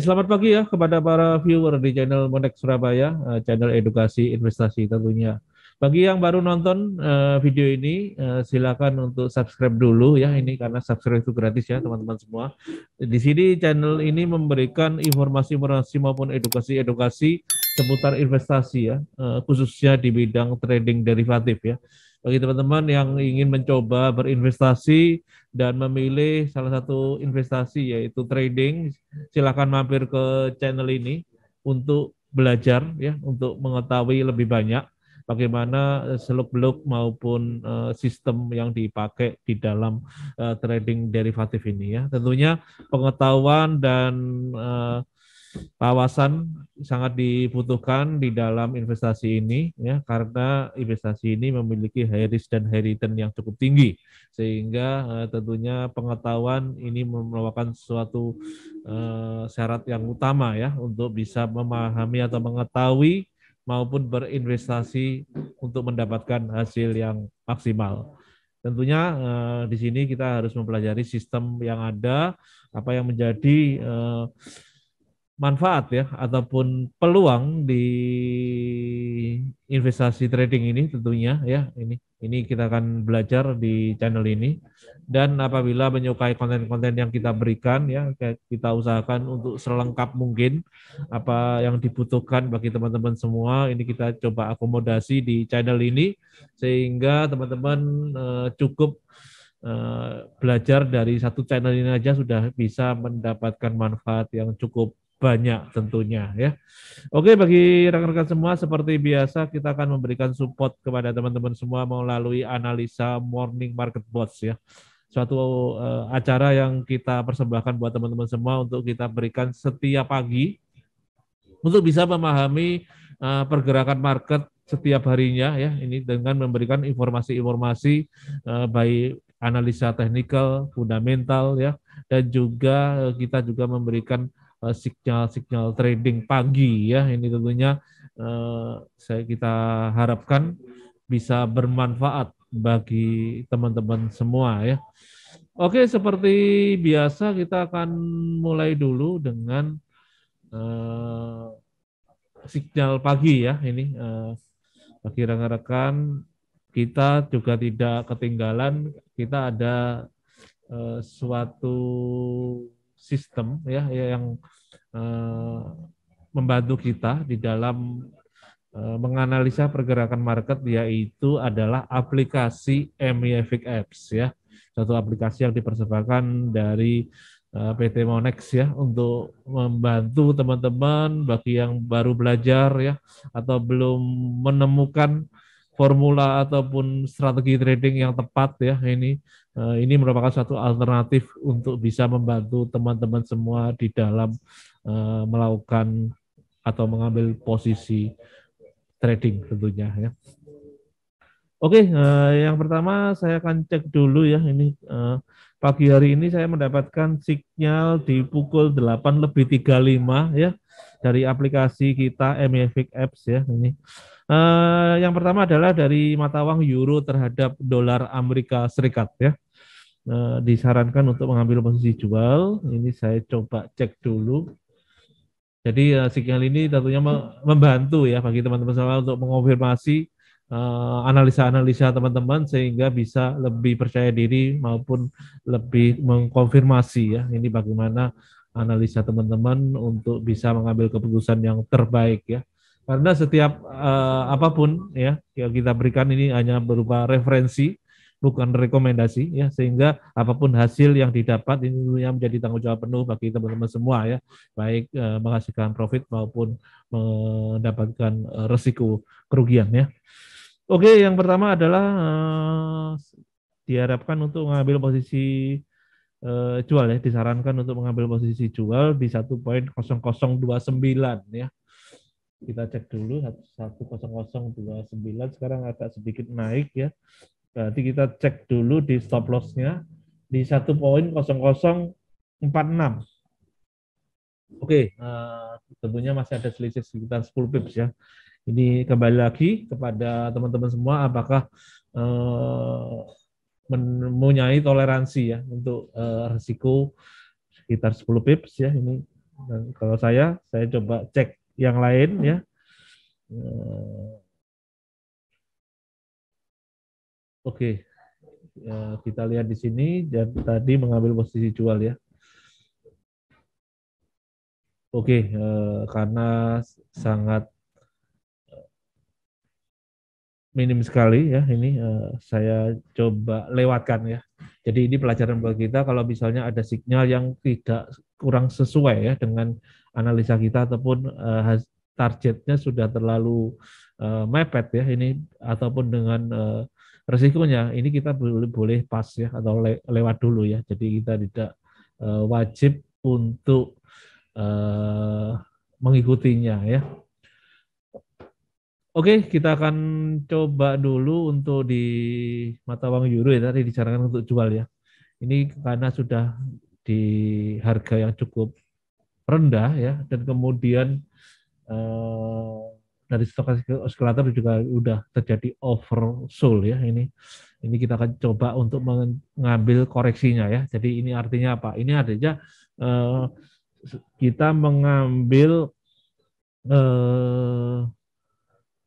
selamat pagi ya kepada para viewer di channel Monek Surabaya, eh, channel edukasi investasi tentunya. Bagi yang baru nonton uh, video ini, uh, silakan untuk subscribe dulu ya. Ini karena subscribe itu gratis ya, teman-teman semua. Di sini channel ini memberikan informasi-informasi maupun edukasi-edukasi seputar investasi ya, uh, khususnya di bidang trading derivatif ya bagi teman-teman yang ingin mencoba berinvestasi dan memilih salah satu investasi yaitu trading, silakan mampir ke channel ini untuk belajar ya, untuk mengetahui lebih banyak bagaimana eh, seluk-beluk maupun eh, sistem yang dipakai di dalam eh, trading derivatif ini ya. Tentunya pengetahuan dan Wawasan sangat dibutuhkan di dalam investasi ini ya karena investasi ini memiliki high risk dan high return yang cukup tinggi sehingga uh, tentunya pengetahuan ini merupakan suatu uh, syarat yang utama ya untuk bisa memahami atau mengetahui maupun berinvestasi untuk mendapatkan hasil yang maksimal. Tentunya eh, di sini kita harus mempelajari sistem yang ada, apa yang menjadi eh, manfaat ya ataupun peluang di investasi trading ini tentunya ya ini ini kita akan belajar di channel ini dan apabila menyukai konten-konten yang kita berikan ya kita usahakan untuk selengkap mungkin apa yang dibutuhkan bagi teman-teman semua ini kita coba akomodasi di channel ini sehingga teman-teman eh, cukup Uh, belajar dari satu channel ini aja sudah bisa mendapatkan manfaat yang cukup banyak tentunya ya. Oke bagi rekan-rekan semua seperti biasa kita akan memberikan support kepada teman-teman semua melalui analisa morning market bots ya. Suatu uh, acara yang kita persembahkan buat teman-teman semua untuk kita berikan setiap pagi untuk bisa memahami uh, pergerakan market setiap harinya ya ini dengan memberikan informasi-informasi uh, baik analisa teknikal, fundamental ya dan juga kita juga memberikan signal-signal eh, trading pagi ya ini tentunya eh, saya kita harapkan bisa bermanfaat bagi teman-teman semua ya. Oke, seperti biasa kita akan mulai dulu dengan eh, signal pagi ya ini eh, bagi rekan-rekan kita juga tidak ketinggalan kita ada eh, suatu sistem ya, ya yang uh, membantu kita di dalam uh, menganalisa pergerakan market yaitu adalah aplikasi MEFIC Apps ya satu aplikasi yang dipersembahkan dari uh, eh, PT Monex ya untuk membantu teman-teman bagi yang baru belajar ya atau belum menemukan formula ataupun strategi trading yang tepat ya ini Eh, ini merupakan satu alternatif untuk bisa membantu teman-teman semua di dalam eh, melakukan atau mengambil posisi trading tentunya ya. Oke, eh, yang pertama saya akan cek dulu ya ini pagi hari ini saya mendapatkan sinyal di pukul 8 lebih 35 ya dari aplikasi kita MEFIC Apps ya ini. Uh, yang pertama adalah dari mata uang euro terhadap dolar Amerika Serikat ya uh, disarankan untuk mengambil posisi jual. Ini saya coba cek dulu. Jadi uh, eh, signal ini tentunya membantu ya bagi teman-teman semua untuk mengonfirmasi eh, analisa-analisa teman-teman sehingga bisa lebih percaya diri maupun lebih mengkonfirmasi ya ini bagaimana analisa teman-teman untuk bisa mengambil keputusan yang terbaik ya karena setiap uh, apapun ya yang kita berikan ini hanya berupa referensi bukan rekomendasi ya sehingga apapun hasil yang didapat ini tentunya menjadi tanggung jawab penuh bagi teman-teman semua ya baik eh, menghasilkan profit maupun mendapatkan eh, resiko kerugian ya. Oke, yang pertama adalah eh, diharapkan untuk mengambil posisi eh, jual ya, disarankan untuk mengambil posisi jual di 1.0029 ya kita cek dulu 10029 sekarang agak sedikit naik ya Berarti kita cek dulu di stop loss-nya di 1.0046. Oke, eh, tentunya masih ada selisih sekitar 10 pips ya. Ini kembali lagi kepada teman-teman semua apakah eh, mempunyai toleransi ya untuk uh, eh, risiko sekitar 10 pips ya ini dan kalau saya saya coba cek yang lain ya Oke, okay. ya, kita lihat di sini dan tadi mengambil posisi jual ya. Oke, okay, eh, karena sangat eh, minim sekali ya ini eh, saya coba lewatkan ya. Jadi ini pelajaran buat kita kalau misalnya ada sinyal yang tidak kurang sesuai ya dengan analisa kita ataupun eh, targetnya sudah terlalu eh, mepet ya ini ataupun dengan eh, resikonya ini kita boleh, boleh pas ya atau le, lewat dulu ya. Jadi kita tidak uh, wajib untuk uh, mengikutinya ya. Oke, kita akan coba dulu untuk di mata uang euro ya tadi disarankan untuk jual ya. Ini karena sudah di harga yang cukup rendah ya dan kemudian uh, dari stokastik oscillator juga udah terjadi oversold ya ini ini kita akan coba untuk mengambil koreksinya ya jadi ini artinya apa ini artinya eh, kita mengambil eh,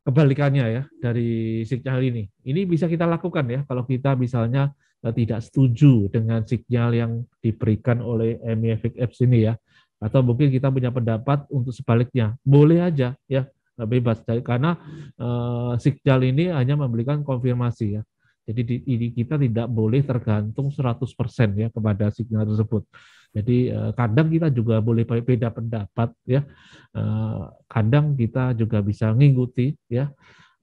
kebalikannya ya dari sinyal ini ini bisa kita lakukan ya kalau kita misalnya eh, tidak setuju dengan sinyal yang diberikan oleh MEFX ini ya atau mungkin kita punya pendapat untuk sebaliknya boleh aja ya bebas dari karena uh, eh, signal ini hanya memberikan konfirmasi ya. Jadi di, ini kita tidak boleh tergantung 100% ya kepada sinyal tersebut. Jadi eh, kadang kita juga boleh beda pendapat ya. Eh, kadang kita juga bisa mengikuti ya.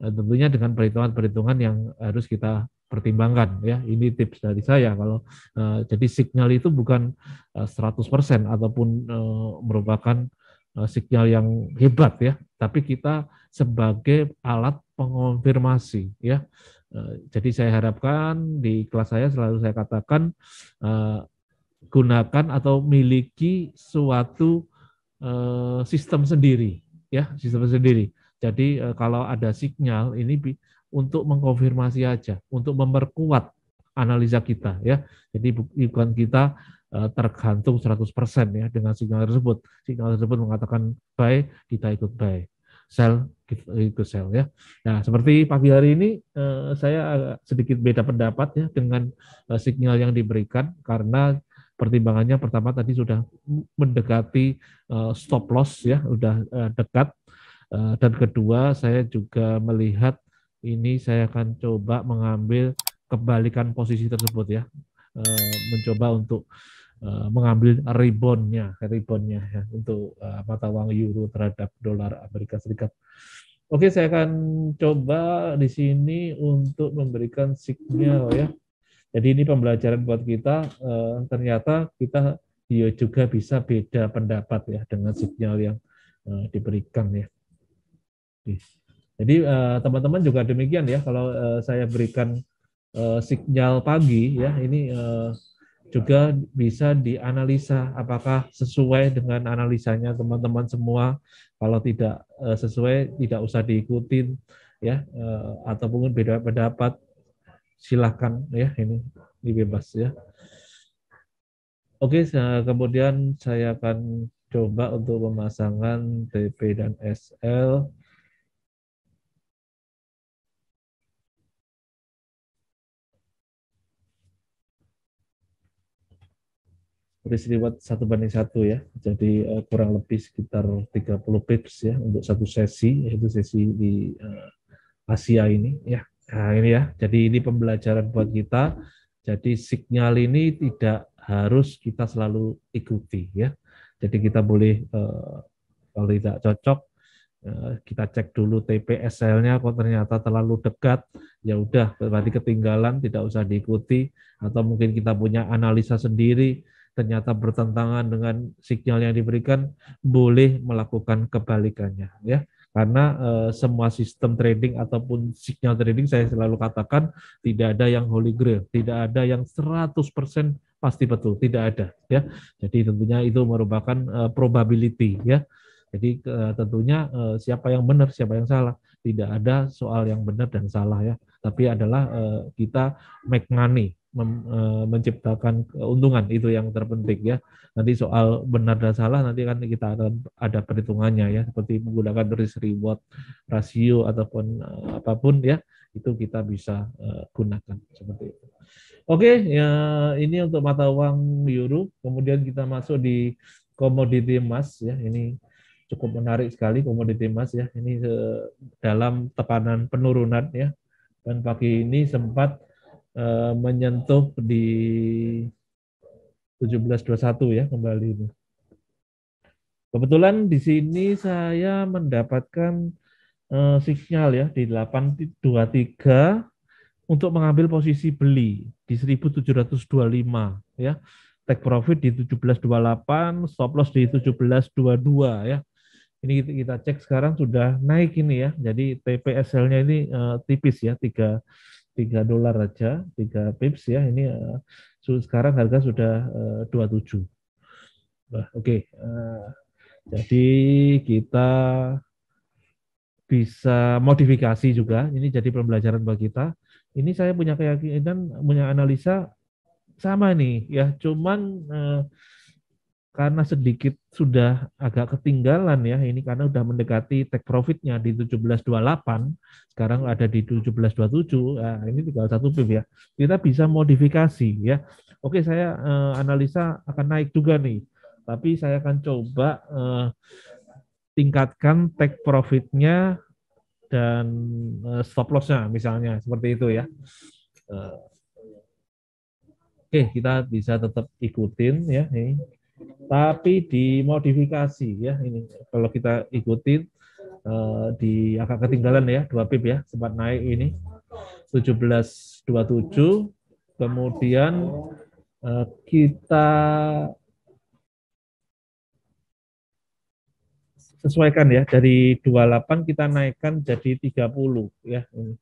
Uh, tentunya dengan perhitungan-perhitungan yang harus kita pertimbangkan ya. Ini tips dari saya kalau eh, jadi sinyal itu bukan 100% ataupun merupakan Eh, signal yang hebat ya, tapi kita sebagai alat pengonfirmasi ya. Eh, jadi saya harapkan di kelas saya selalu saya katakan eh, gunakan atau miliki suatu sistem sendiri ya, sistem sendiri. Jadi kalau ada signal ini untuk mengkonfirmasi aja, untuk memperkuat analisa kita ya. Jadi bukan kita Eh, tergantung 100% ya dengan sinyal tersebut. Sinyal tersebut mengatakan buy, kita ikut buy. Sell, kita ikut sell ya. Nah, seperti pagi hari ini eh, saya sedikit beda pendapat ya dengan eh, sinyal yang diberikan karena pertimbangannya pertama tadi sudah mendekati stop loss ya, sudah dekat. Dan kedua, saya juga melihat ini saya akan coba mengambil kebalikan posisi tersebut ya. Eh, mencoba untuk eh, mengambil reboundnya, reboundnya ya, untuk eh, mata uang euro terhadap dolar Amerika Serikat. Oke, saya akan coba di sini untuk memberikan signal ya. Jadi ini pembelajaran buat kita. ternyata kita dia juga bisa beda pendapat ya dengan signal yang diberikan ya. Jadi teman-teman juga demikian ya. Kalau saya berikan uh, sinyal pagi ya ini uh, juga bisa dianalisa apakah sesuai dengan analisanya teman-teman semua kalau tidak uh, sesuai tidak usah diikuti ya uh, atau mungkin beda pendapat silahkan ya ini dibebas ya oke kemudian saya akan coba untuk pemasangan TP dan SL risk reward satu banding satu ya jadi uh, kurang lebih sekitar 30 pips ya untuk satu sesi yaitu sesi di uh, Asia ini ya nah, ini ya jadi ini pembelajaran buat kita jadi sinyal ini tidak harus kita selalu ikuti ya jadi kita boleh uh, kalau tidak cocok kita cek dulu TPSL-nya kok ternyata terlalu dekat ya udah berarti ketinggalan tidak usah diikuti atau mungkin kita punya analisa sendiri ternyata bertentangan dengan sinyal yang diberikan boleh melakukan kebalikannya ya karena e, semua sistem trading ataupun sinyal trading saya selalu katakan tidak ada yang holy grail, tidak ada yang 100% pasti betul, tidak ada ya. Jadi tentunya itu merupakan eh, probability ya. Jadi eh, tentunya siapa yang benar, siapa yang salah, tidak ada soal yang benar dan salah ya, tapi adalah kita make money mem, e, menciptakan keuntungan itu yang terpenting ya. Nanti soal benar dan salah nanti kan kita akan ada perhitungannya ya seperti menggunakan risk reward rasio ataupun e, apapun ya itu kita bisa e, gunakan seperti itu. Oke, ya ini untuk mata uang euro. Kemudian kita masuk di komoditi emas ya. Ini cukup menarik sekali komoditi emas ya. Ini dalam tekanan penurunan ya. Dan pagi ini sempat Eh, menyentuh di 1721 ya kembali ini. Kebetulan di sini saya mendapatkan uh, eh, sinyal ya di 823 untuk mengambil posisi beli di 1725 ya. Take profit di 1728, stop loss di 1722 ya. Ini kita, cek sekarang sudah naik ini ya. Jadi TPSL-nya ini eh, tipis ya, 3 3 dolar aja, 3 pips ya. Ini uh, sekarang harga sudah uh, 27. Nah, oke. Okay. Uh, eh, jadi kita bisa modifikasi juga. Ini jadi pembelajaran bagi kita. Ini saya punya keyakinan, punya analisa sama nih ya. Cuman uh, karena sedikit sudah agak ketinggalan ya ini karena sudah mendekati take profitnya di 1728 sekarang ada di 1727 nah, ini tinggal satu pip ya kita bisa modifikasi ya oke saya eh, analisa akan naik juga nih tapi saya akan coba eh, tingkatkan take profitnya dan eh, stop lossnya misalnya seperti itu ya eh, oke kita bisa tetap ikutin ya ini tapi dimodifikasi ya ini kalau kita ikutin uh, di agak ketinggalan ya dua pip ya sempat naik ini 1727 kemudian uh, kita sesuaikan ya dari 28 kita naikkan jadi 30 ya ini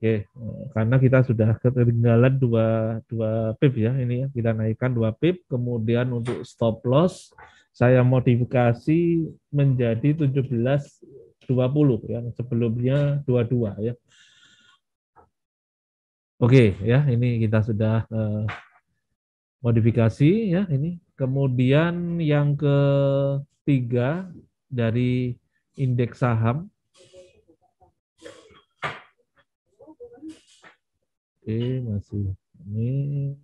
Oke, karena kita sudah ketinggalan dua dua pip ya ini ya. kita naikkan dua pip, kemudian untuk stop loss saya modifikasi menjadi 17.20 ya sebelumnya 22 ya. Oke ya ini kita sudah uh, modifikasi ya ini kemudian yang ketiga dari indeks saham Oke, masih ini.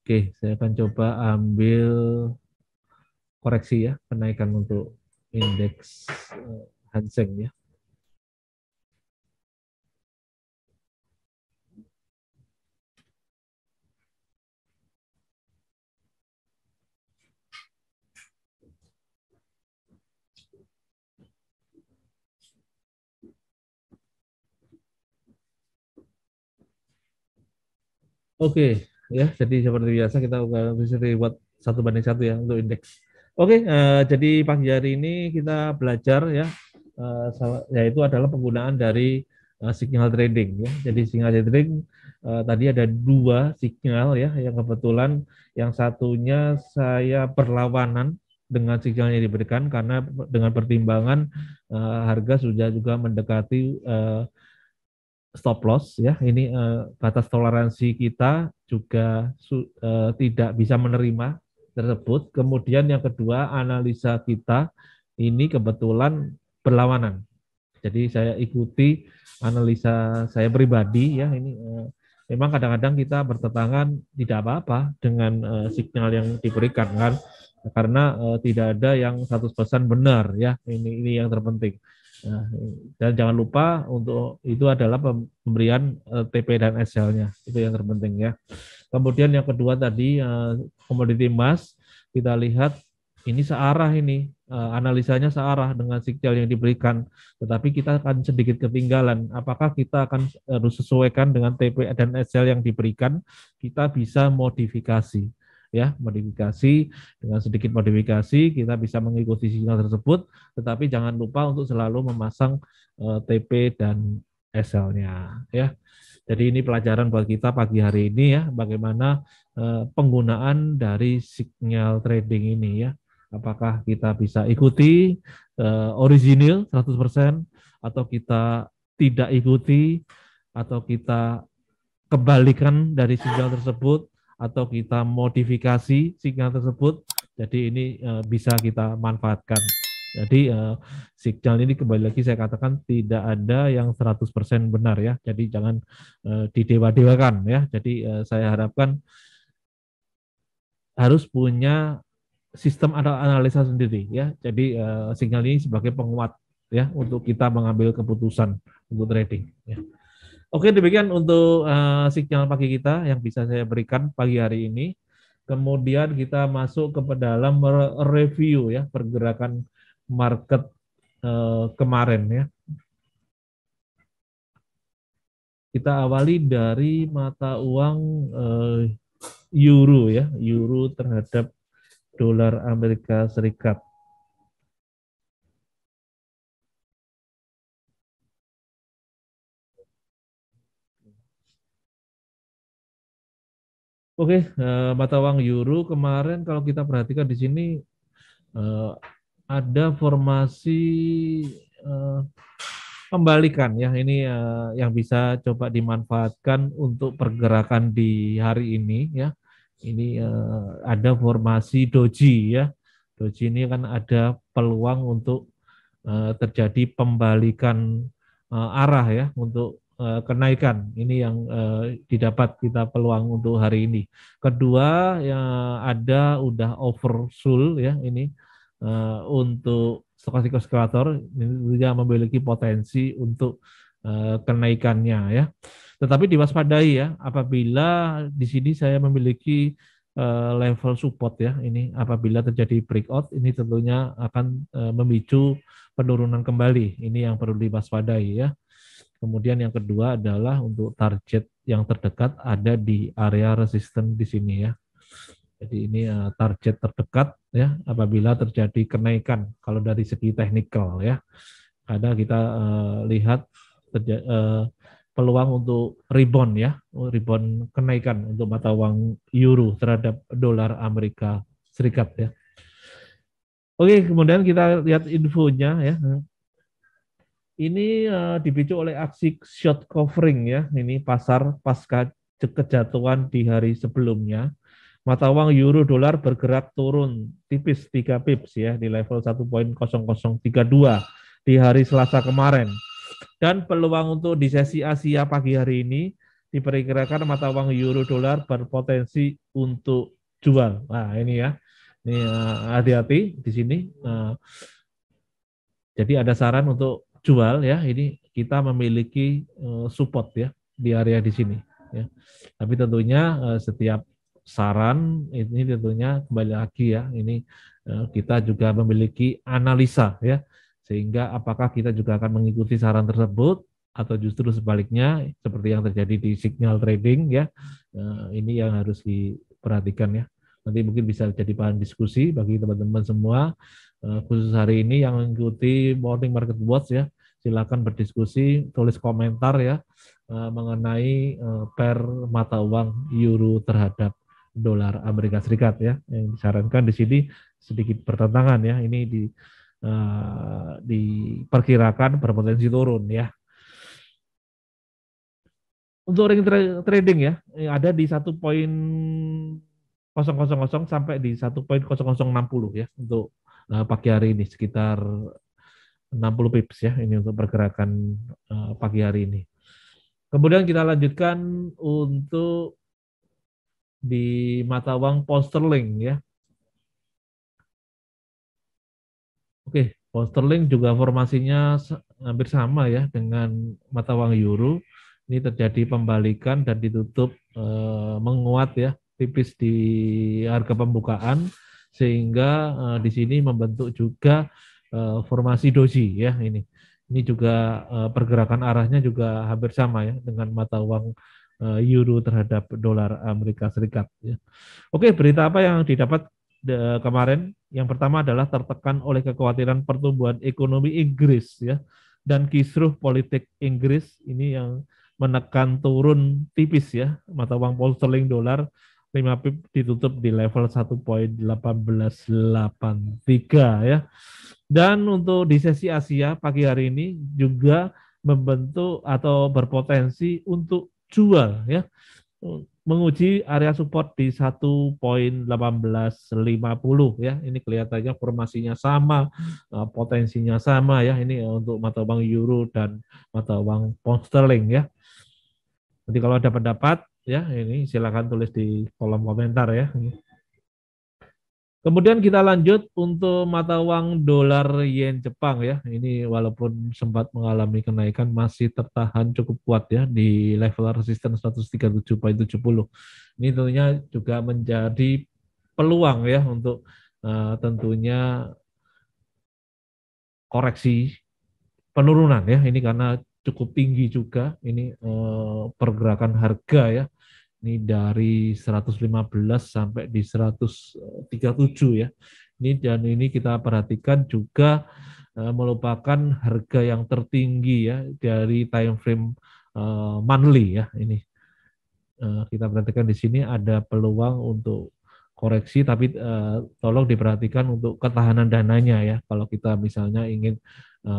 Oke, saya akan coba ambil koreksi ya, kenaikan untuk indeks eh, Hanseng ya. Oke, okay, ya. Jadi seperti biasa kita bisa buat satu banding satu ya untuk indeks. Oke, okay, uh, eh, jadi pagi hari ini kita belajar ya, uh, yaitu adalah penggunaan dari uh, signal trading. Ya. Jadi signal trading uh, tadi ada dua signal ya, yang kebetulan yang satunya saya perlawanan dengan signal yang diberikan karena dengan pertimbangan uh, harga sudah juga mendekati uh, stop loss ya ini uh, batas toleransi kita juga uh, tidak bisa menerima tersebut kemudian yang kedua analisa kita ini kebetulan berlawanan jadi saya ikuti analisa saya pribadi ya ini uh, memang kadang-kadang kita bertentangan tidak apa-apa dengan uh, signal yang diberikan kan karena uh, tidak ada yang satu 100% benar ya ini ini yang terpenting Ya, dan jangan lupa untuk itu adalah pemberian eh, TP dan SL-nya itu yang terpenting ya. Kemudian yang kedua tadi eh, komoditi emas kita lihat ini searah ini eh, analisanya searah dengan sinyal yang diberikan, tetapi kita akan sedikit ketinggalan. Apakah kita akan harus sesuaikan dengan TP dan SL yang diberikan? Kita bisa modifikasi ya modifikasi dengan sedikit modifikasi kita bisa mengikuti sinyal tersebut tetapi jangan lupa untuk selalu memasang uh, eh, TP dan SL-nya ya. Jadi ini pelajaran buat kita pagi hari ini ya bagaimana uh, penggunaan dari sinyal trading ini ya. Apakah kita bisa ikuti uh, original 100% atau kita tidak ikuti atau kita kebalikan dari sinyal tersebut atau kita modifikasi signal tersebut. Jadi ini uh, bisa kita manfaatkan. Jadi uh, signal ini kembali lagi saya katakan tidak ada yang 100% benar ya. Jadi jangan uh, didewa-dewakan ya. Jadi uh, saya harapkan harus punya sistem analisa sendiri ya. Jadi uh, signal ini sebagai penguat ya untuk kita mengambil keputusan untuk trading ya. Oke, demikian untuk uh, sinyal pagi kita yang bisa saya berikan pagi hari ini. Kemudian kita masuk ke dalam review ya pergerakan market uh, kemarin ya. Kita awali dari mata uang uh, euro ya, euro terhadap dolar Amerika Serikat. Oke, uh, eh, mata uang euro kemarin kalau kita perhatikan di sini uh, ada formasi uh, pembalikan ya. Ini uh, yang bisa coba dimanfaatkan untuk pergerakan di hari ini ya. Ini uh, ada formasi doji ya. Doji ini kan ada peluang untuk uh, terjadi pembalikan uh, arah ya untuk uh, kenaikan ini yang uh, didapat kita peluang untuk hari ini. Kedua yang ada udah oversold ya ini uh, untuk stokastik oscillator ini juga memiliki potensi untuk uh, kenaikannya ya. Tetapi diwaspadai ya apabila di sini saya memiliki level support ya ini apabila terjadi breakout ini tentunya akan memicu penurunan kembali ini yang perlu diwaspadai ya Kemudian yang kedua adalah untuk target yang terdekat ada di area resisten di sini ya. Jadi ini eh, target terdekat ya apabila terjadi kenaikan kalau dari segi teknikal ya. Ada kita eh, lihat eh, peluang untuk rebound ya, rebound kenaikan untuk mata uang euro terhadap dolar Amerika Serikat ya. Oke, kemudian kita lihat infonya ya ini uh, dipicu oleh aksi short covering ya, ini pasar pasca kejatuhan di hari sebelumnya. Mata uang euro dolar bergerak turun tipis 3 pips ya di level 1.0032 di hari Selasa kemarin. Dan peluang untuk di sesi Asia pagi hari ini diperkirakan mata uang euro dolar berpotensi untuk jual. Nah, ini ya. Ini eh, hati-hati uh, di sini. Uh, jadi ada saran untuk jual ya ini kita memiliki eh, support ya di area di sini ya. Tapi tentunya eh, setiap saran ini tentunya kembali lagi ya ini eh, kita juga memiliki analisa ya sehingga apakah kita juga akan mengikuti saran tersebut atau justru sebaliknya seperti yang terjadi di signal trading ya ini yang harus diperhatikan ya nanti mungkin bisa jadi bahan diskusi bagi teman-teman semua khusus hari ini yang mengikuti morning market watch ya silakan berdiskusi, tulis komentar ya eh, mengenai eh, per mata uang euro terhadap dolar Amerika Serikat ya yang disarankan di sini sedikit bertentangan ya ini di eh, diperkirakan berpotensi turun ya untuk ring tra trading ya ada di satu poin sampai di satu poin ya untuk pagi hari ini sekitar 60 pips ya ini untuk pergerakan uh, pagi hari ini. Kemudian kita lanjutkan untuk di mata uang posterling ya. Oke, posterling sterling juga formasinya hampir sama ya dengan mata uang euro. Ini terjadi pembalikan dan ditutup eh, menguat ya tipis di harga pembukaan sehingga eh, di sini membentuk juga Eh, formasi doji ya ini. Ini juga eh, pergerakan arahnya juga hampir sama ya dengan mata uang uh, euro terhadap dolar Amerika Serikat ya. Oke, berita apa yang didapat kemarin? Yang pertama adalah tertekan oleh kekhawatiran pertumbuhan ekonomi Inggris ya dan kisruh politik Inggris ini yang menekan turun tipis ya mata uang pound sterling dolar 5 pip ditutup di level 1.1883 ya. Dan untuk di sesi Asia pagi hari ini juga membentuk atau berpotensi untuk jual ya menguji area support di 1.1850 ya. Ini kelihatannya formasinya sama, eh, potensinya sama ya. Ini untuk mata uang euro dan mata uang pound sterling ya. Nanti kalau ada pendapat ya ini silakan tulis di kolom komentar ya. Kemudian kita lanjut untuk mata uang dolar yen Jepang ya. Ini walaupun sempat mengalami kenaikan masih tertahan cukup kuat ya di level resisten 137.70. Ini tentunya juga menjadi peluang ya untuk uh, tentunya koreksi penurunan ya. Ini karena cukup tinggi juga ini uh, pergerakan harga ya ini dari 115 sampai di 137 ya. Ini dan ini kita perhatikan juga eh, melupakan harga yang tertinggi ya dari time frame eh, monthly ya ini eh, kita perhatikan di sini ada peluang untuk koreksi tapi tolong diperhatikan untuk ketahanan dananya ya kalau kita misalnya ingin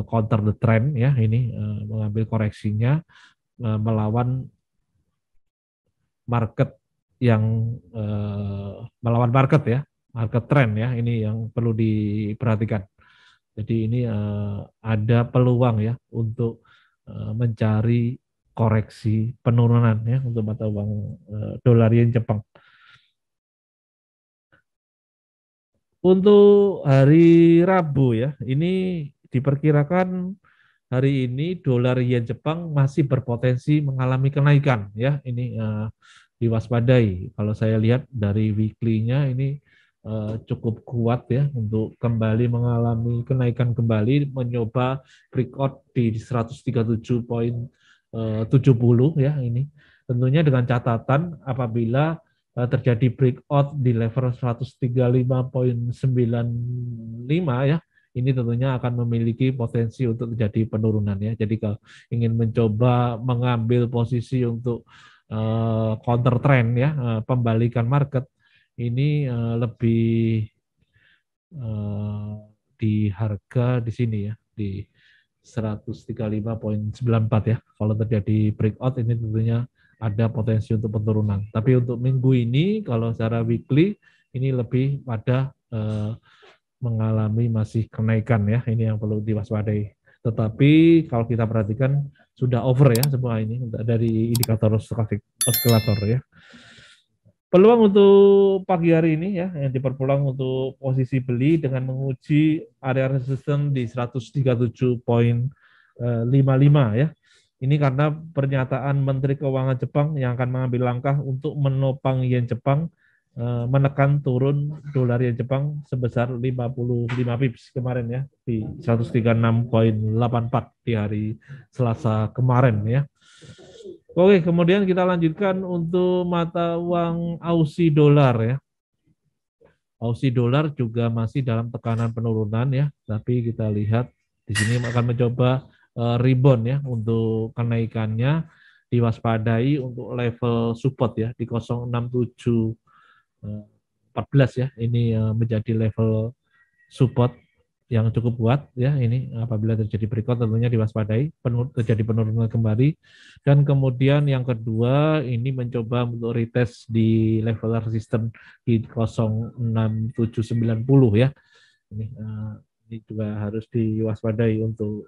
counter the trend ya ini mengambil koreksinya melawan market yang eh, melawan market ya, market trend ya, ini yang perlu diperhatikan. Jadi ini eh, ada peluang ya untuk eh, mencari koreksi penurunan ya untuk mata uang eh, dolar yen Jepang. Untuk hari Rabu ya, ini diperkirakan hari ini dolar yen Jepang masih berpotensi mengalami kenaikan ya ini uh, diwaspadai kalau saya lihat dari weekly-nya ini uh, cukup kuat ya untuk kembali mengalami kenaikan kembali mencoba breakout di 137.70 eh, ya ini tentunya dengan catatan apabila terjadi breakout di level 135.95 ya ini tentunya akan memiliki potensi untuk terjadi penurunan ya. Jadi kalau ingin mencoba mengambil posisi untuk uh, counter trend ya, uh, pembalikan market ini uh, lebih uh, di harga di sini ya, di 135.94 ya. Kalau terjadi breakout ini tentunya ada potensi untuk penurunan. Tapi untuk minggu ini kalau secara weekly ini lebih pada uh, mengalami masih kenaikan ya. Ini yang perlu diwaspadai. Tetapi kalau kita perhatikan sudah over ya semua ini dari indikator stokastik oscillator ya. Peluang untuk pagi hari ini ya yang diperpulang untuk posisi beli dengan menguji area resisten di 137.55 ya. Ini karena pernyataan Menteri Keuangan Jepang yang akan mengambil langkah untuk menopang yen Jepang Eh, menekan turun dolar yen Jepang sebesar 55 pips kemarin ya di 136.84 di hari Selasa kemarin ya. Oke, kemudian kita lanjutkan untuk mata uang Aussie dolar ya. Aussie dolar juga masih dalam tekanan penurunan ya, tapi kita lihat di sini akan mencoba eh, rebound ya untuk kenaikannya diwaspadai untuk level support ya di 067 14 ya ini eh, menjadi level support yang cukup kuat ya ini apabila terjadi breakout tentunya diwaspadai penur, terjadi penurunan kembali dan kemudian yang kedua ini mencoba untuk retest di level resisten di 06790 ya ini, uh, ini juga harus diwaspadai untuk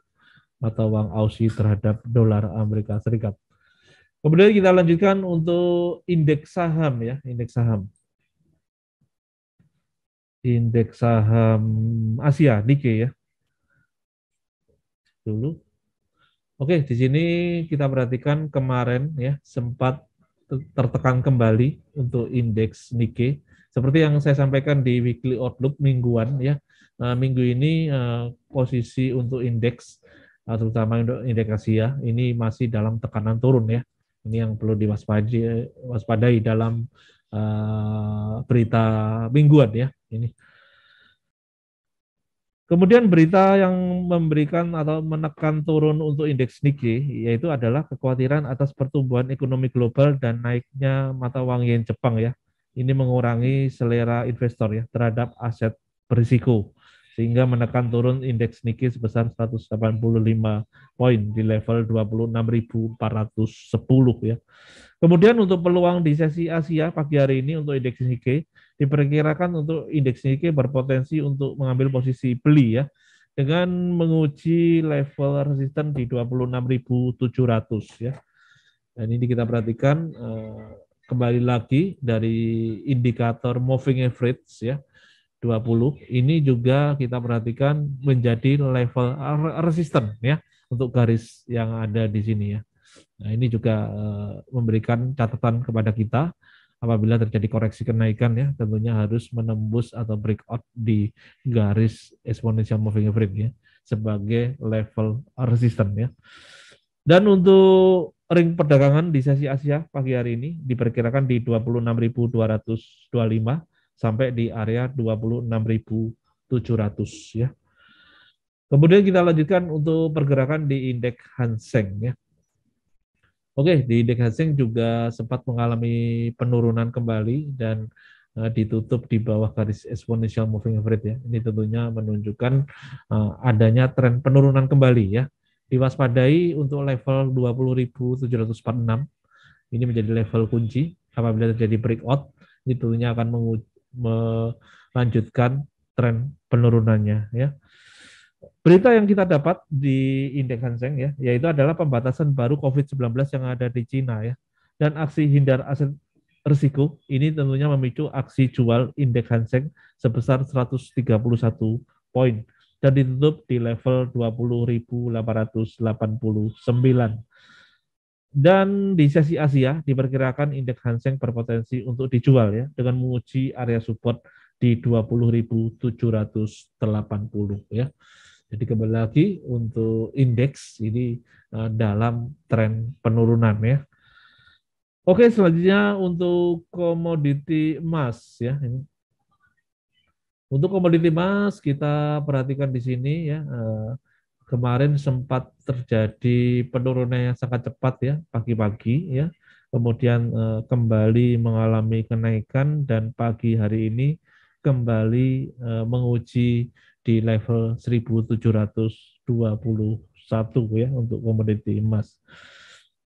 mata uang Aussie terhadap dolar Amerika Serikat. Kemudian kita lanjutkan untuk indeks saham ya, indeks saham indeks saham Asia Nikkei ya dulu. Oke, di sini kita perhatikan kemarin ya sempat tertekan kembali untuk indeks Nikkei. Seperti yang saya sampaikan di weekly outlook mingguan ya, eh, minggu ini eh, posisi untuk indeks eh, terutama untuk indeks Asia ini masih dalam tekanan turun ya. Ini yang perlu diwaspadai waspadai dalam uh, berita mingguan ya ini. Kemudian berita yang memberikan atau menekan turun untuk indeks Nikkei yaitu adalah kekhawatiran atas pertumbuhan ekonomi global dan naiknya mata uang yen Jepang ya. Ini mengurangi selera investor ya terhadap aset berisiko sehingga menekan turun indeks Nikkei sebesar 185 poin di level 26.410 ya. Kemudian untuk peluang di sesi Asia pagi hari ini untuk indeks Nikkei diperkirakan untuk indeks Nikkei berpotensi untuk mengambil posisi beli ya dengan menguji level resisten di 26.700 ya. Dan ini kita perhatikan eh, kembali lagi dari indikator moving average ya 20 ini juga kita perhatikan menjadi level resisten ya untuk garis yang ada di sini ya. Nah, ini juga eh, memberikan catatan kepada kita apabila terjadi koreksi kenaikan ya tentunya harus menembus atau breakout di garis exponential moving average ya sebagai level resisten ya. Dan untuk ring perdagangan di sesi Asia pagi hari ini diperkirakan di 26.225 sampai di area 26.700 ya. Kemudian kita lanjutkan untuk pergerakan di indeks Hanseng ya. Oke, di indeks Hanseng juga sempat mengalami penurunan kembali dan eh, ditutup di bawah garis exponential moving average ya. Ini tentunya menunjukkan eh, adanya tren penurunan kembali ya. Diwaspadai untuk level 20.746 ini menjadi level kunci apabila terjadi breakout ini tentunya akan melanjutkan tren penurunannya ya. Berita yang kita dapat di indeks Hang Seng ya, yaitu adalah pembatasan baru COVID-19 yang ada di Cina ya. Dan aksi hindar aset risiko ini tentunya memicu aksi jual indeks Hang Seng sebesar 131 poin dan ditutup di level 20.889. Dan di sesi Asia diperkirakan indeks Hang berpotensi untuk dijual ya dengan menguji area support di 20.780 ya. Jadi kembali lagi untuk indeks ini eh, dalam tren penurunan ya. Oke, selanjutnya untuk komoditi emas ya ini. Untuk komoditi emas kita perhatikan di sini ya uh, kemarin sempat terjadi penurunan yang sangat cepat ya pagi-pagi ya kemudian eh, kembali mengalami kenaikan dan pagi hari ini kembali eh, menguji di level 1721 ya untuk komoditi emas.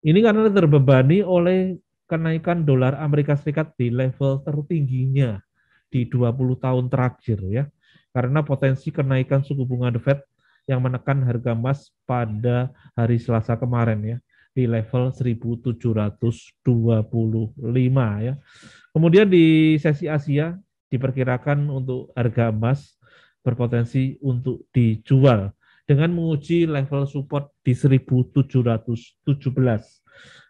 Ini karena terbebani oleh kenaikan dolar Amerika Serikat di level tertingginya di 20 tahun terakhir ya. Karena potensi kenaikan suku bunga The Fed yang menekan harga emas pada hari Selasa kemarin ya di level 1725 ya. Kemudian di sesi Asia diperkirakan untuk harga emas berpotensi untuk dijual dengan menguji level support di 1717.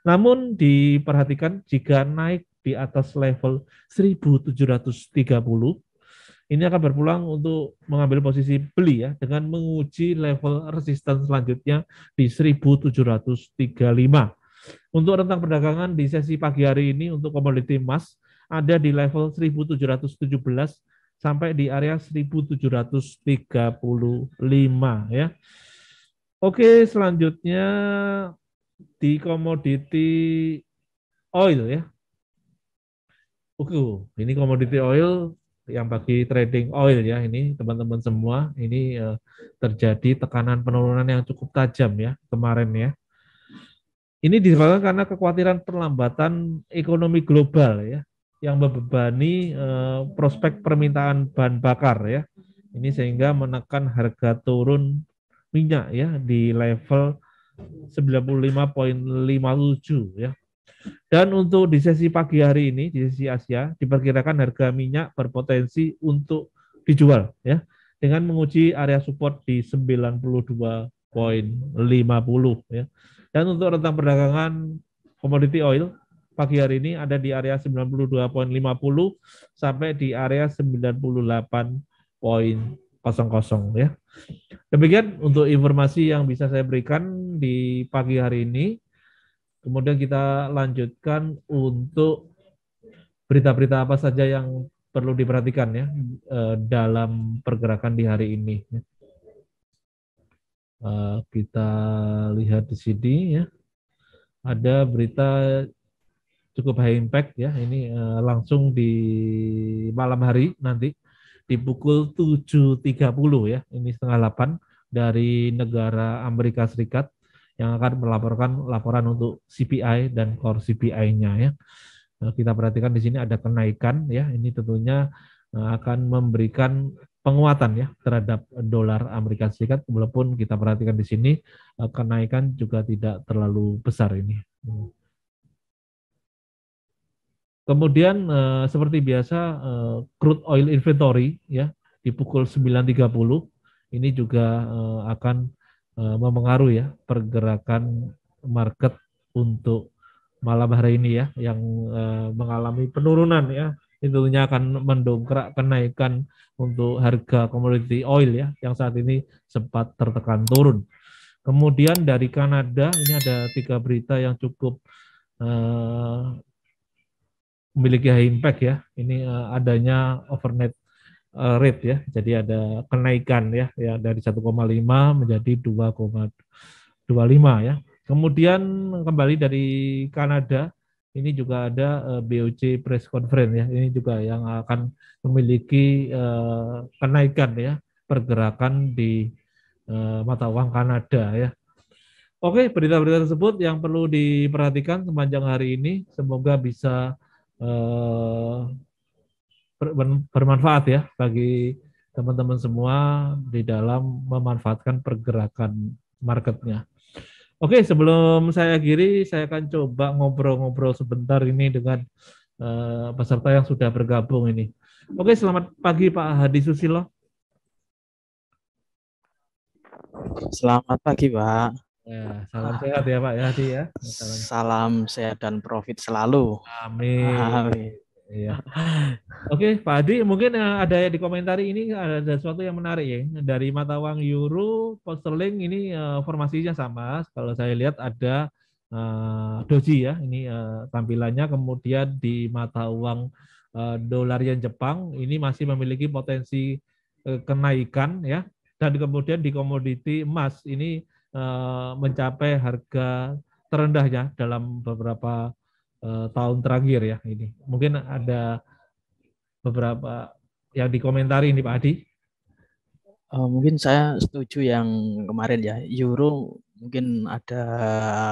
Namun diperhatikan jika naik di atas level 1730 ini akan berpulang untuk mengambil posisi beli ya dengan menguji level resisten selanjutnya di 1735. Untuk rentang perdagangan di sesi pagi hari ini untuk komoditi emas ada di level 1717 sampai di area 1735 ya. Oke, selanjutnya di komoditi oil ya. Oke, ini komoditi oil yang bagi trading oil ya ini teman-teman semua ini uh, terjadi tekanan penurunan yang cukup tajam ya kemarin ya. Ini disebabkan karena kekhawatiran perlambatan ekonomi global ya yang membebani uh, prospek permintaan bahan bakar ya. Ini sehingga menekan harga turun minyak ya di level 95.57 ya dan untuk di sesi pagi hari ini di sesi Asia diperkirakan harga minyak berpotensi untuk dijual ya dengan menguji area support di 92.50 ya. Dan untuk rentang perdagangan komoditi oil pagi hari ini ada di area 92.50 sampai di area 98.00 ya. Demikian untuk informasi yang bisa saya berikan di pagi hari ini. Kemudian kita lanjutkan untuk berita-berita apa saja yang perlu diperhatikan ya eh, dalam pergerakan di hari ini. Eh, kita lihat di sini ya. Ada berita cukup high impact ya. Ini eh, langsung di malam hari nanti di pukul 7.30 ya. Ini setengah 8 dari negara Amerika Serikat yang akan melaporkan laporan untuk CPI dan core CPI-nya ya. Eh, kita perhatikan di sini ada kenaikan ya. Ini tentunya eh, akan memberikan penguatan ya terhadap dolar Amerika Serikat walaupun kita perhatikan di sini eh, kenaikan juga tidak terlalu besar ini. Kemudian seperti biasa crude oil inventory ya di pukul 9.30 ini juga akan Eh, mempengaruhi ya pergerakan market untuk malam hari ini ya yang eh, mengalami penurunan ya tentunya akan mendongkrak kenaikan untuk harga komoditi oil ya yang saat ini sempat tertekan turun. Kemudian dari Kanada ini ada tiga berita yang cukup uh, memiliki high impact ya. Ini uh, adanya overnight uh, rate ya. Jadi ada kenaikan ya, ya dari 1,5 menjadi 2,25 ya. Kemudian kembali dari Kanada, ini juga ada uh, eh, BOC press conference ya. Ini juga yang akan memiliki uh, kenaikan ya pergerakan di uh, mata uang Kanada ya. Oke, berita-berita tersebut yang perlu diperhatikan sepanjang hari ini semoga bisa uh, bermanfaat ya bagi teman-teman semua di dalam memanfaatkan pergerakan marketnya. Oke, sebelum saya kiri saya akan coba ngobrol-ngobrol sebentar ini dengan uh, peserta yang sudah bergabung ini. Oke, selamat pagi Pak Hadi Susilo. Selamat pagi Pak. Ya, salam ah. sehat ya Pak ya, Hadi ya. Salam. salam sehat dan profit selalu. Amin. Amin. Iya. Oke, okay, Pak Adi, mungkin eh, ada di komentar ini ada sesuatu yang menarik ya. Dari mata uang Euro, Posterling ini uh, formasinya sama. Kalau saya lihat ada uh, Doji ya, ini uh, tampilannya. Kemudian di mata uang uh, dolarian Jepang ini masih memiliki potensi uh, kenaikan ya. Dan kemudian di komoditi emas ini uh, mencapai harga terendahnya dalam beberapa uh, tahun terakhir ya ini. Mungkin ada beberapa yang dikomentari ini Pak Adi. Uh, mungkin saya setuju yang kemarin ya Euro mungkin ada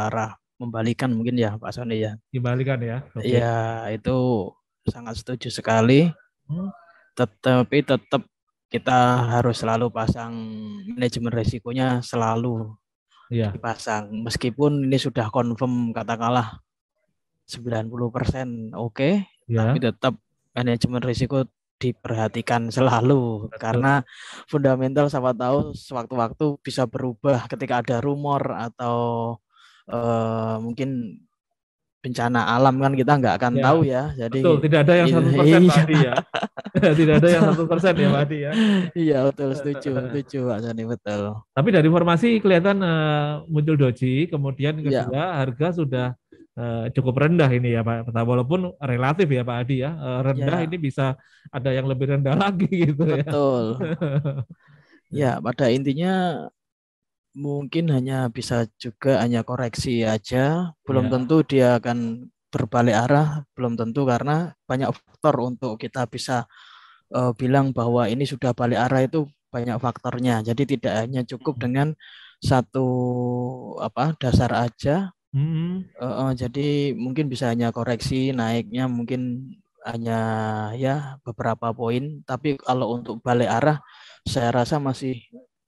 arah membalikan mungkin ya Pak Sony ya. Dibalikan ya. Okay. Ya itu sangat setuju sekali. Hmm. Tetapi tetap kita harus selalu pasang manajemen resikonya selalu ya. dipasang meskipun ini sudah confirm katakanlah 90% oke, okay, ya. tapi tetap manajemen risiko diperhatikan selalu Betul. karena fundamental siapa tahu sewaktu-waktu bisa berubah ketika ada rumor atau uh, mungkin bencana alam kan kita nggak akan ya. tahu ya jadi betul tidak ada yang iya, satu persen iya. ya tidak ada yang satu persen ya tadi ya iya betul setuju setuju pak Sani betul tapi dari formasi kelihatan uh, muncul doji kemudian iya. kedua ya. harga sudah Eh, cukup rendah ini ya Pak. Nah, walaupun relatif ya Pak Adi ya, uh, rendah ya. ini bisa ada yang lebih rendah lagi gitu Betul. ya. Betul. ya, pada intinya mungkin hanya bisa juga hanya koreksi aja, belum ya. tentu dia akan berbalik arah, belum tentu karena banyak faktor untuk kita bisa uh, bilang bahwa ini sudah balik arah itu banyak faktornya. Jadi tidak hanya cukup dengan satu apa dasar aja Hmm. Uh, uh, jadi mungkin bisa hanya koreksi naiknya mungkin hanya ya beberapa poin. Tapi kalau untuk balik arah, saya rasa masih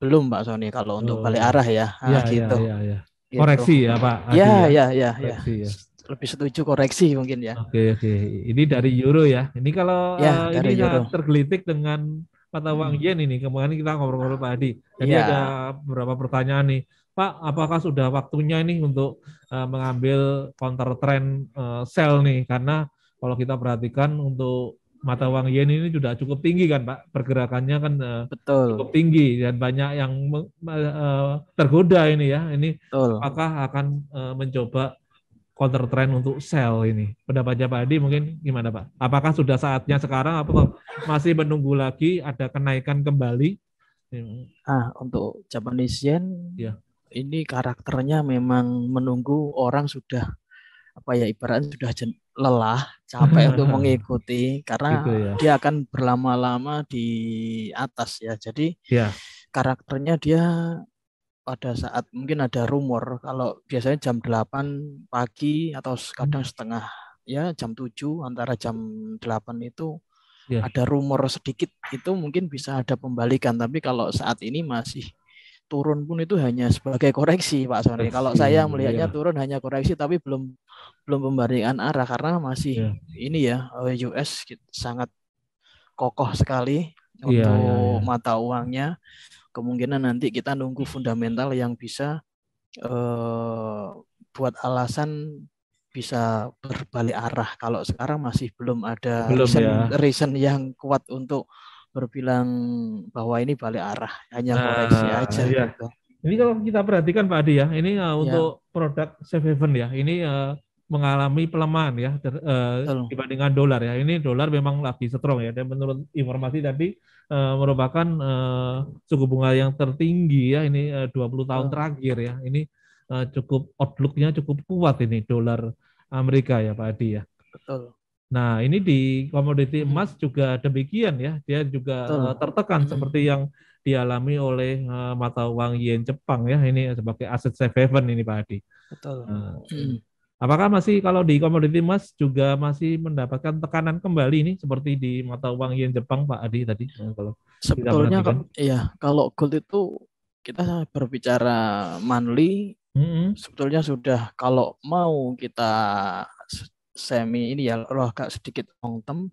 belum Pak Sony. Kalau oh. untuk balik arah ya, ah, ya ah, gitu. Ya, ya, ya. Koreksi gitu. ya Pak. Ya, ya, ya, ya, ya, koreksi, ya. ya. Lebih setuju koreksi mungkin ya. Oke, oke. Ini dari Euro ya. Ini kalau ya, uh, eh, ini Euro. tergelitik dengan mata uang hmm. yen ini. Kemarin kita ngobrol-ngobrol Pak Adi. Jadi ya. ada beberapa pertanyaan nih Pak, apakah sudah waktunya ini untuk uh, mengambil counter trend uh, sell nih? Karena kalau kita perhatikan untuk mata uang yen ini sudah cukup tinggi kan Pak, pergerakannya kan uh, Betul. cukup tinggi dan banyak yang uh, tergoda ini ya. Ini Betul. apakah akan uh, mencoba counter trend untuk sell ini? Pendapatnya Pak Adi mungkin gimana Pak? Apakah sudah saatnya sekarang atau masih menunggu lagi ada kenaikan kembali? Ah, untuk Japanese yen ya ini karakternya memang menunggu orang sudah apa ya ibaratnya sudah lelah, capek untuk mengikuti karena gitu ya. dia akan berlama-lama di atas ya. Jadi ya. karakternya dia pada saat mungkin ada rumor kalau biasanya jam 8 pagi atau kadang setengah ya jam 7 antara jam 8 itu ya. ada rumor sedikit itu mungkin bisa ada pembalikan tapi kalau saat ini masih turun pun itu hanya sebagai koreksi Pak Sony. Kalau saya iya. melihatnya yeah. turun hanya koreksi tapi belum belum pembandingan arah karena masih yeah. ini ya US gitu, sangat kokoh sekali yeah, iya, untuk yeah, yeah. mata uangnya. Kemungkinan nanti kita nunggu fundamental yang bisa uh, buat alasan bisa berbalik arah. Kalau sekarang masih belum ada belum, reason, ya. reason yang kuat untuk berbilang bahwa ini balik arah, hanya nah, koreksi iya. aja. Iya. Gitu. Ini kalau kita perhatikan Pak Adi ya, ini uh, iya. untuk ya. produk safe haven ya, ini uh, mengalami pelemahan ya ter, uh, dibandingkan dolar ya. Ini dolar memang lagi strong ya dan menurut informasi tadi uh, merupakan uh, suku bunga yang tertinggi ya ini uh, 20 tahun oh. terakhir ya. Ini uh, cukup outlooknya cukup kuat ini dolar Amerika ya Pak Adi ya. Betul. Nah, ini di komoditi hmm. emas juga demikian ya. Dia juga uh, tertekan hmm. seperti yang dialami oleh uh, mata uang yen Jepang ya. Ini sebagai aset safe haven ini Pak Adi. Betul. Uh, apakah masih kalau di komoditi emas juga masih mendapatkan tekanan kembali ini seperti di mata uang yen Jepang Pak Adi tadi kalau sebetulnya kan iya kalau gold itu kita berbicara monthly Mm -hmm. Sebetulnya sudah kalau mau kita semi ini ya loh kak sedikit long term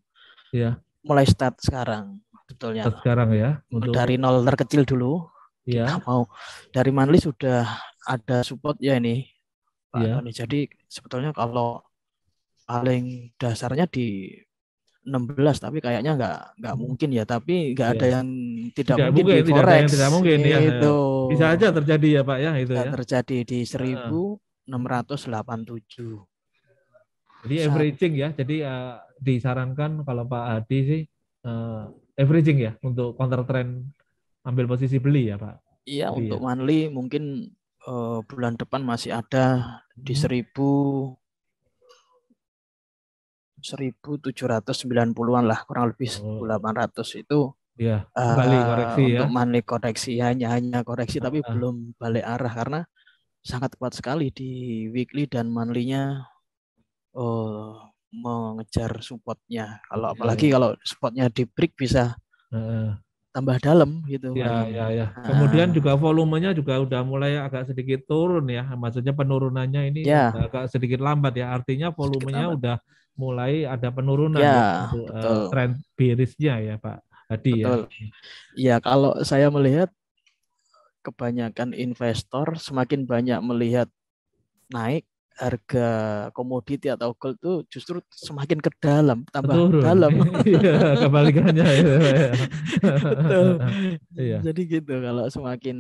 ya mulai start sekarang betulnya start sekarang ya untuk... dari nol terkecil dulu ya. kita iya. mau dari Manli sudah ada support ya ini Pak ya. Tony. jadi sebetulnya kalau paling dasarnya di 16 tapi kayaknya nggak nggak hmm. mungkin ya tapi nggak ya. ada yang tidak, tidak mungkin, mungkin di forex tidak, tidak mungkin ya. ya bisa aja terjadi ya pak ya itu ya terjadi di 1687 jadi Saat. averaging ya. Jadi uh, disarankan kalau Pak Hadi sih uh, averaging ya untuk counter trend ambil posisi beli ya Pak. Iya Jadi untuk ya. monthly mungkin uh, bulan depan masih ada di hmm. seribu seribu tujuh ratus lah kurang lebih oh. ratus itu ya kembali uh, koreksi untuk ya untuk koreksi hanya hanya koreksi uh, tapi ah, ah. belum balik arah karena sangat kuat sekali di weekly dan monthly uh, mengejar supportnya. Kalau iya, apalagi iya. kalau supportnya di break bisa uh, tambah dalam gitu. Ya, ya, ya. Kemudian juga volumenya juga udah mulai agak sedikit turun ya. Maksudnya penurunannya ini ya. agak sedikit lambat ya. Artinya volumenya udah mulai ada penurunan iya, ya, untuk Uh, eh, tren bearish ya, Pak Hadi ya. Ya, kalau saya melihat kebanyakan investor semakin banyak melihat naik harga komoditi atau gold itu justru semakin ke dalam tambah Turun. dalam iya, kebalikannya ya. Betul. Iya. jadi gitu kalau semakin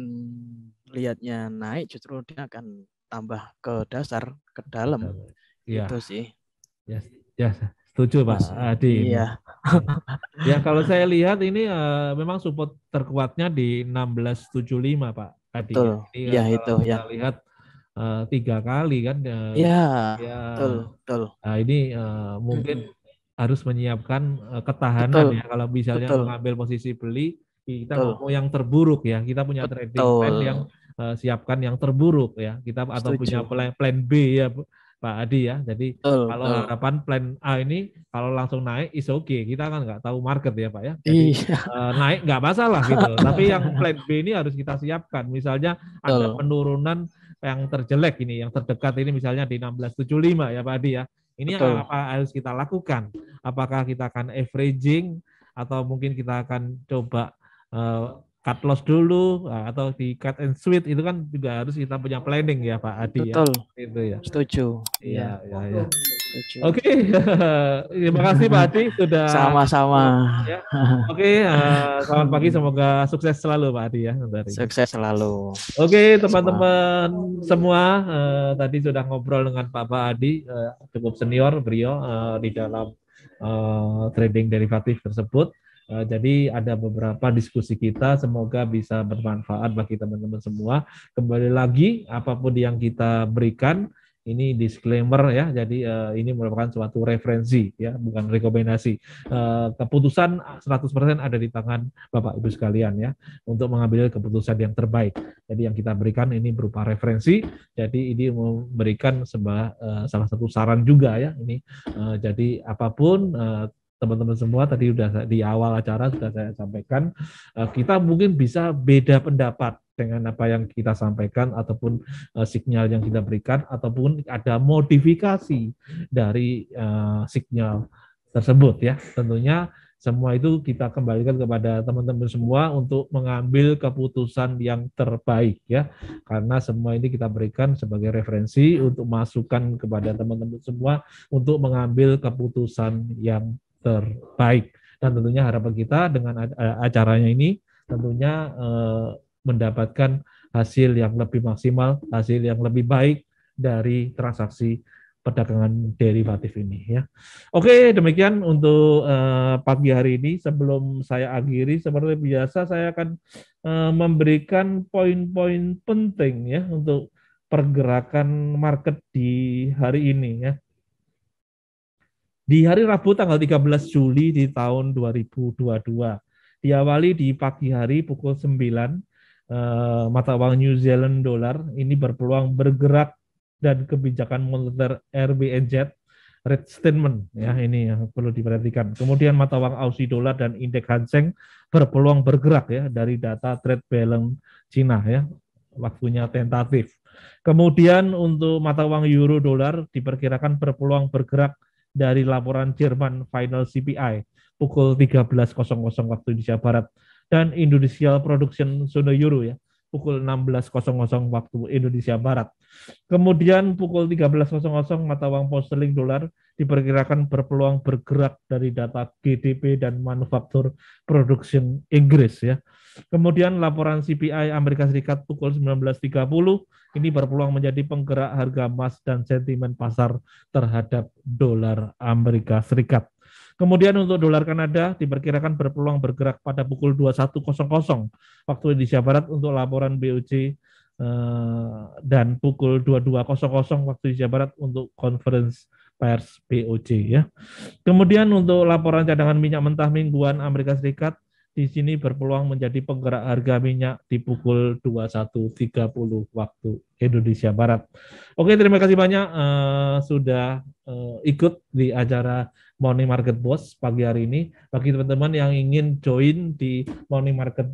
lihatnya naik justru dia akan tambah ke dasar ke dalam iya. itu sih ya ya setuju pak nah, Adi iya. ya kalau saya lihat ini uh, memang support terkuatnya di 1675 pak Adi Betul. pak ya eh, itu ya. kita ya lihat Eh, tiga kali kan ya, iya, ya betul betul nah ini uh, mungkin hmm. harus menyiapkan uh, ketahanan betul. ya kalau misalnya betul. mengambil posisi beli kita betul. mau yang terburuk ya kita punya betul. trading plan yang uh, siapkan yang terburuk ya kita Setuju. atau punya plan, plan B ya Pak Adi ya. Jadi betul, kalau betul. harapan plan A ini kalau langsung naik is oke. Okay. Kita kan nggak tahu market ya Pak ya. Jadi, iya. uh, naik nggak masalah gitu. Tapi yang plan B ini harus kita siapkan. Misalnya betul. ada penurunan yang terjelek ini, yang terdekat ini misalnya di 1675 ya Pak Adi ya. Ini Betul. apa harus kita lakukan? Apakah kita akan averaging atau mungkin kita akan coba uh, cut loss dulu eh, atau di cut and sweet itu kan juga harus kita punya planning ya Pak Adi ya. Betul. ya. Itu ya. Setuju. Iya, iya, iya. iya. Oke, okay. terima kasih Pak Ati sudah sama-sama. Ya. Oke, okay, uh, eh, selamat pagi, semoga sukses selalu Pak Ati ya. Dari. Sukses selalu. Oke, okay, teman-teman semua uh, tadi sudah ngobrol dengan Pak Pak Adi uh, cukup senior beliau uh, di dalam uh, trading derivatif tersebut. Uh, jadi ada beberapa diskusi kita, semoga bisa bermanfaat bagi teman-teman semua. Kembali lagi, apapun yang kita berikan ini disclaimer ya. Jadi uh, ini merupakan suatu referensi ya, bukan rekomendasi. Uh, keputusan 100% ada di tangan Bapak Ibu sekalian ya untuk mengambil keputusan yang terbaik. Jadi yang kita berikan ini berupa referensi. Jadi ini memberikan sebuah, uh, eh, salah satu saran juga ya ini. Uh, jadi apapun uh, teman-teman semua tadi sudah di awal acara sudah saya sampaikan eh, kita mungkin bisa beda pendapat dengan apa yang kita sampaikan ataupun eh, sinyal yang kita berikan ataupun ada modifikasi dari eh, sinyal tersebut ya tentunya semua itu kita kembalikan kepada teman-teman semua untuk mengambil keputusan yang terbaik ya karena semua ini kita berikan sebagai referensi untuk masukan kepada teman-teman semua untuk mengambil keputusan yang terbaik. Dan tentunya harapan kita dengan acaranya ini tentunya eh, mendapatkan hasil yang lebih maksimal, hasil yang lebih baik dari transaksi perdagangan derivatif ini ya. Oke, demikian untuk uh, pagi hari ini sebelum saya akhiri seperti biasa saya akan uh, memberikan poin-poin penting ya untuk pergerakan market di hari ini ya di hari Rabu tanggal 13 Juli di tahun 2022. Diawali di pagi hari pukul 9 eh, mata uang New Zealand Dollar ini berpeluang bergerak dan kebijakan moneter RBNZ red statement ya ini yang perlu diperhatikan. Kemudian mata uang Aussie Dollar dan indeks Hanseng berpeluang bergerak ya dari data trade balance Cina ya waktunya tentatif. Kemudian untuk mata uang euro dolar diperkirakan berpeluang bergerak dari laporan Jerman final CPI pukul 13.00 waktu Indonesia Barat dan Industrial Production Zone Euro ya pukul 16.00 waktu Indonesia Barat. Kemudian pukul 13.00 mata uang posterling dolar diperkirakan berpeluang bergerak dari data GDP dan manufaktur production Inggris ya. Kemudian laporan CPI Amerika Serikat pukul 19.30 ini berpeluang menjadi penggerak harga emas dan sentimen pasar terhadap dolar Amerika Serikat. Kemudian untuk dolar Kanada diperkirakan berpeluang bergerak pada pukul 21.00 waktu Indonesia Barat untuk laporan BOC eh, dan pukul 22.00 waktu Indonesia Barat untuk conference pers BOJ ya. Kemudian untuk laporan cadangan minyak mentah mingguan Amerika Serikat di sini berpeluang menjadi penggerak harga minyak di pukul 21.30 waktu Indonesia Barat. Oke, terima kasih banyak uh, sudah uh, ikut di acara Morning Market Boss pagi hari ini. Bagi teman-teman yang ingin join di Morning Market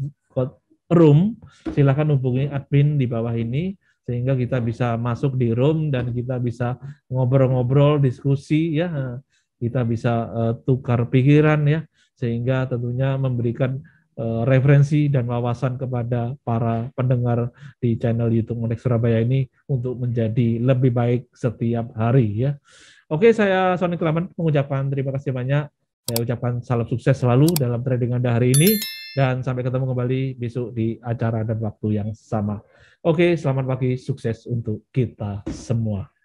Room, silakan hubungi admin di bawah ini sehingga kita bisa masuk di room dan kita bisa ngobrol-ngobrol, diskusi ya. Kita bisa uh, tukar pikiran ya sehingga tentunya memberikan uh, referensi dan wawasan kepada para pendengar di channel YouTube Monek Surabaya ini untuk menjadi lebih baik setiap hari ya. Oke, saya Sonny Kraman mengucapkan terima kasih banyak. Saya ucapkan salam sukses selalu dalam trading Anda hari ini dan sampai ketemu kembali besok di acara dan waktu yang sama. Oke, selamat pagi, sukses untuk kita semua.